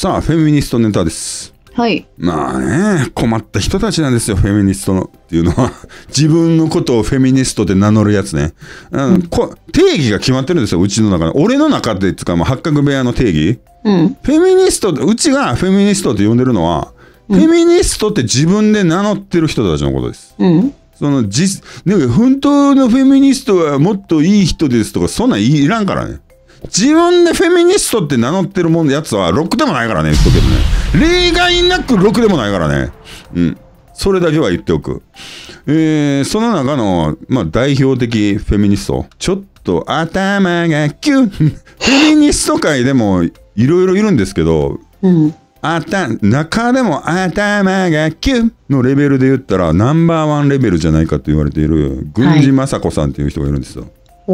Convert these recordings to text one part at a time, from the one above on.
さあ、フェミニストネタです。はい。まあね、困った人たちなんですよ、フェミニストのっていうのは。自分のことをフェミニストで名乗るやつね。うん、こ定義が決まってるんですよ、うちの中で。俺の中で、つか、まあ、八角部屋の定義。うん。フェミニスト、うちがフェミニストって呼んでるのは、うん、フェミニストって自分で名乗ってる人たちのことです。うん。その、じ、でも本当のフェミニストはもっといい人ですとか、そんなんいらんからね。自分でフェミニストって名乗ってるもんやつは、6でもないからね、言っとくけどね。例外なく6でもないからね。うん。それだけは言っておく。えー、その中の、まあ、代表的フェミニスト。ちょっと頭がキュン。フェミニスト界でもいろいろいるんですけど、うん。あた、中でも頭がキュンのレベルで言ったらナンバーワンレベルじゃないかと言われている、郡司雅子さんっていう人がいるんですよ。はいそ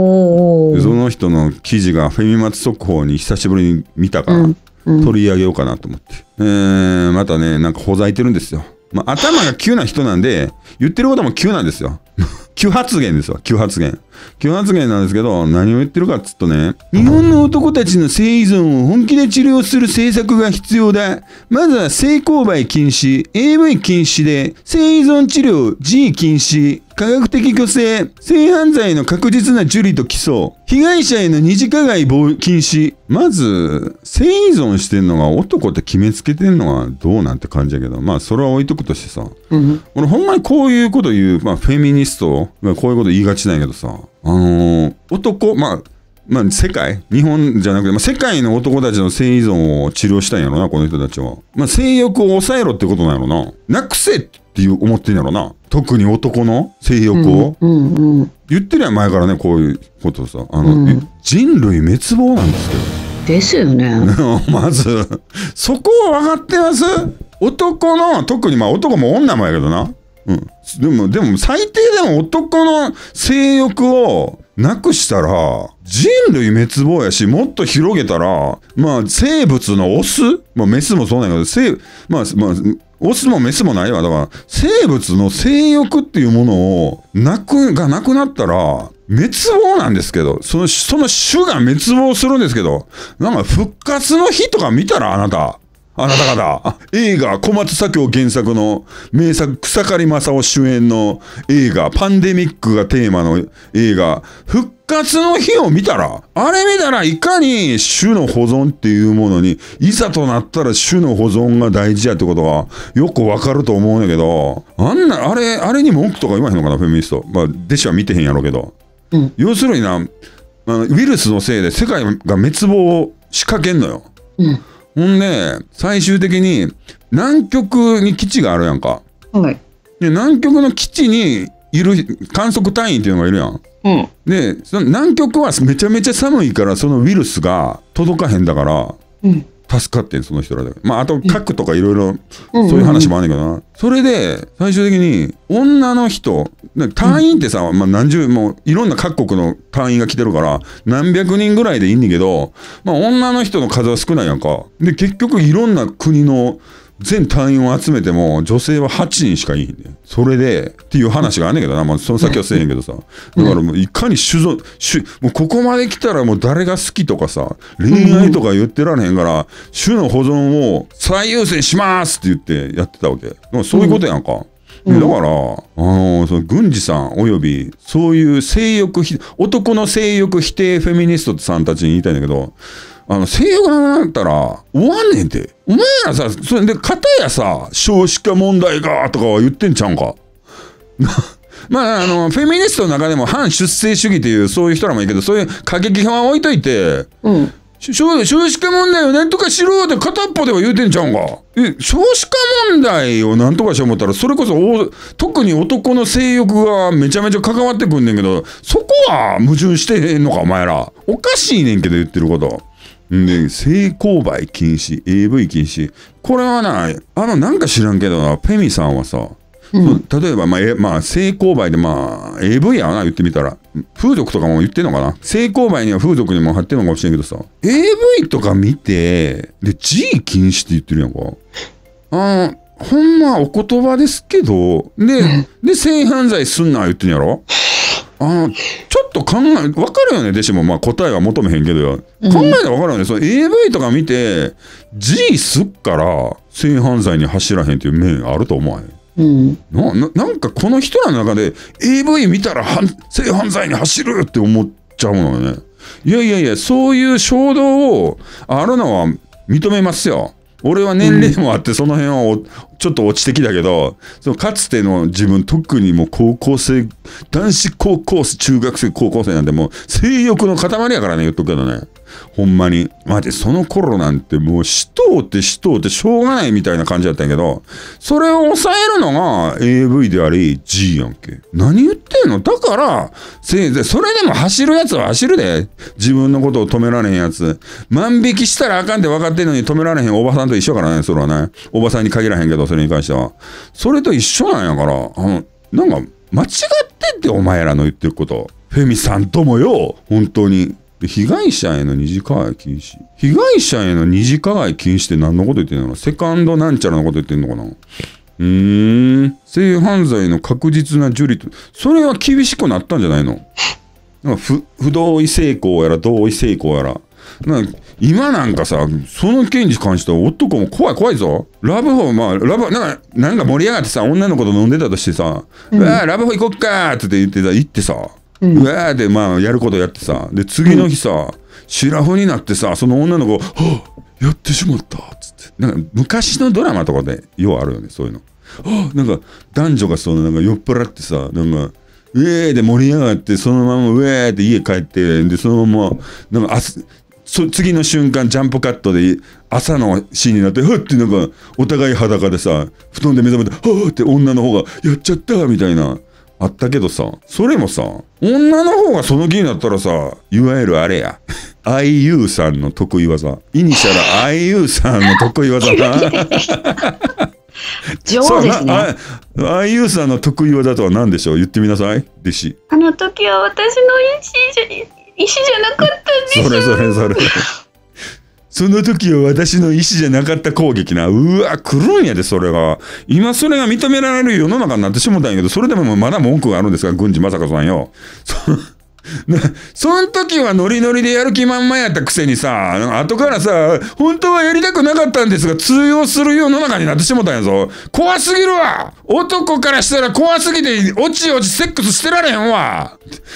の人の記事がフェミマツ速報に久しぶりに見たから、うんうん、取り上げようかなと思って、えー、またねなんかほざいてるんですよ、まあ、頭が急な人なんで言ってることも急なんですよ 急発言ですわ急発言急発言なんですけど何を言ってるかっつうとね日本の男たちの性依存を本気で治療する政策が必要だまずは性勾配禁止 AV 禁止で性依存治療 G 禁止科学的虚勢、性犯罪の確実な受理と起訴、被害者への二次加害禁止。まず、性依存してんのが男って決めつけてんのはどうなんて感じやけど、まあそれは置いとくとしてさ、うん、俺ほんまにこういうこと言う、まあフェミニストがこういうこと言いがちなんやけどさ、あのー、男、まあ、まあ、世界日本じゃなくて、まあ、世界の男たちの性依存を治療したんやろな、この人たちは。まあ、性欲を抑えろってことなんやろな。なくせってっていう思ってんやろな特に男の性欲を、うんうんうん、言ってるやん前からねこういうことさあの、うん、人類滅亡なんですけどですよね まずそこは分かってます男の特にまあ男も女もやけどな、うん、でもでも最低でも男の性欲をなくしたら人類滅亡やしもっと広げたらまあ生物のオス、まあ、メスもそうなんやけど生まあまあオスもメスもないわ。だから、生物の性欲っていうものを、なく、がなくなったら、滅亡なんですけど、その、その種が滅亡するんですけど、なんか復活の日とか見たらあなた、あなた方。映画、小松左京原作の名作、草刈正雄主演の映画、パンデミックがテーマの映画、復活の日を見たら、あれ見たらいかに種の保存っていうものに、いざとなったら種の保存が大事やってことは、よくわかると思うんやけど、あんな、あれ、あれに文句とか言わへんのかな、フェミニスト。まあ、弟子は見てへんやろうけど。うん、要するにな、ウイルスのせいで世界が滅亡を仕掛けんのよ。うんほんで、最終的に、南極に基地があるやんか。はい。で、南極の基地にいる観測隊員っていうのがいるやん。うん。で、その南極はめちゃめちゃ寒いから、そのウイルスが届かへんだから、うん。助かってその人らで。まああと核とかいろいろそういう話もあんねんけどな、それで最終的に女の人隊員ってさ、まあ、何十もういろんな各国の隊員が来てるから何百人ぐらいでいいんだけど、まあ、女の人の数は少ないやんかで結局いろんな国の全隊員を集めても女性は8人しかいいんでそれでっていう話があんねんけどな、まあ、その先はせえへんけどさ、だからもういかに種族種もうここまで来たらもう誰が好きとかさ恋愛とか言ってられへんから、種の保存を最優先しますって言ってやってたわけそういうことやんか。だから、あのー、その軍事さんおよびそういう性欲男の性欲否定フェミニストさんたちに言いたいんだけどあの、性欲なくなったら、終わんねんて。お前らさ、それで、かたやさ、少子化問題が、とかは言ってんちゃうんか。まあ、あの、フェミニストの中でも反出生主義という、そういう人らもいいけど、そういう過激派は置いといて、うん。少少子化問題をなんとかしろって片っぽでは言うてんちゃうんか。え、少子化問題をなんとかしよう思ったら、それこそお、特に男の性欲がめちゃめちゃ関わってくんねんけど、そこは矛盾してへんのか、お前ら。おかしいねんけど言ってること。ね、性交買禁止、AV 禁止。これはな、あの、なんか知らんけどな、ペミさんはさ、うん、例えば、まあ、えまあ、性交買で、まあ、AV やな、言ってみたら。風俗とかも言ってんのかな性交買には風俗にも貼ってんのかもしれんけどさ。AV とか見て、で、G 禁止って言ってるやんか。あの、ほんまお言葉ですけど、で、で、性犯罪すんな言ってんやろあのちょっと考え分かるよね弟子もまあ答えは求めへんけどうん、考えたら分かるよねその AV とか見て G すっから性犯罪に走らへんっていう面あると思わへんうん、なななんかこの人らの中で AV 見たら性犯罪に走るって思っちゃうのよねいやいやいやそういう衝動をあるのは認めますよ俺は年齢もあってその辺はちょっと落ちてきたけど、そのかつての自分特にもう高校生男子高校生中学生高校生なんてもう性欲の塊やからね言っとくけどねほんまに。ってその頃なんてもう死闘って死闘ってしょうがないみたいな感じだったんやけど、それを抑えるのが AV であり G やんけ。何言ってんのだから、せいぜい、それでも走るやつは走るで。自分のことを止められへんやつ。万引きしたらあかんって分かってんのに止められへんおばさんと一緒からね、それはね。おばさんに限らへんけど、それに関しては。それと一緒なんやから、あの、なんか、間違ってって、お前らの言ってること。フェミさんともよ、本当に。被害者への二次加害禁止。被害者への二次加害禁止って何のこと言ってんのかなセカンドなんちゃらのこと言ってんのかなうーん。性犯罪の確実な受理と、それは厳しくなったんじゃないのなんか不不同意成功やら同意成功やら。なんか今なんかさ、その件に関しては男も怖い怖いぞ。ラブホー、まあ、ラブなんか、なんか盛り上がってさ、女の子と飲んでたとしてさ、うん、ラブホー行こっかーって言ってさ、行ってさ、うん、うわーでまあやることやってさで次の日さ、うん、ラ穂になってさその女の子「はあやってしまった」っつってなんか昔のドラマとかでようあるよねそういうの。はあ、なんか男女がそのなんか酔っ払ってさなんかウェーで盛り上がってそのままウェーって家帰ってでそのままなんかあそ次の瞬間ジャンプカットで朝のシーンになってふってなんかお互い裸でさ布団で目覚めて「はあ」って女の方が「やっちゃった」みたいな。あったけどさ、それもさ、女の方がその気になったらさ、いわゆるあれや。IU さんの得意技。イニシャル IU さんの得意技な。女王 ですね。IU さんの得意技とは何でしょう言ってみなさい、弟子。あの時は私の意思じゃ意思じゃなかったんですよ。それそれそれ。その時は私の意思じゃなかった攻撃な。うわ、来るんやで、それが。今、それが認められる世の中になってしもたんやけど、それでもまだ文句があるんですか、郡司正子さんよ。な、その時はノリノリでやる気まんまやったくせにさ、後からさ、本当はやりたくなかったんですが通用する世の中になってしもたんやぞ。怖すぎるわ男からしたら怖すぎて、おちおちセックスしてられへんわ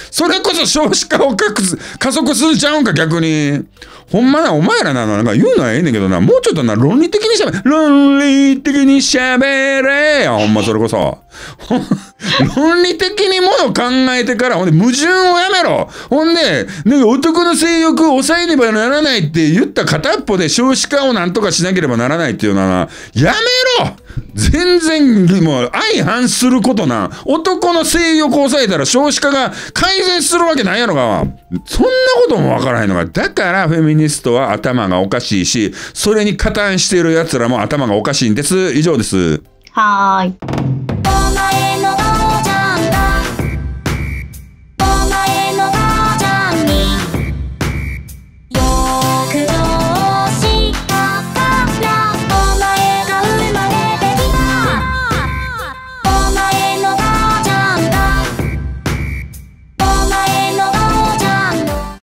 それこそ少子化を加速するんちゃうんか、逆に。ほんまな、お前らな、なんか言うのはええねんけどな、もうちょっとな、論理的に喋れ。論理的に喋れほんまそれこそ。論理的にもの考えてから、ほんで、矛盾をやめろ。ほんで、なんか男の性欲を抑えねばならないって言った片っぽで少子化をなんとかしなければならないっていうのはな、やめろ全然、もう、相反することな男の性欲を抑えたら少子化が改善するわけないやろが。そんなこともわからへんのか。だからフェミニストは頭がおかしいし、それに加担している奴らも頭がおかしいんです。以上です。はーい。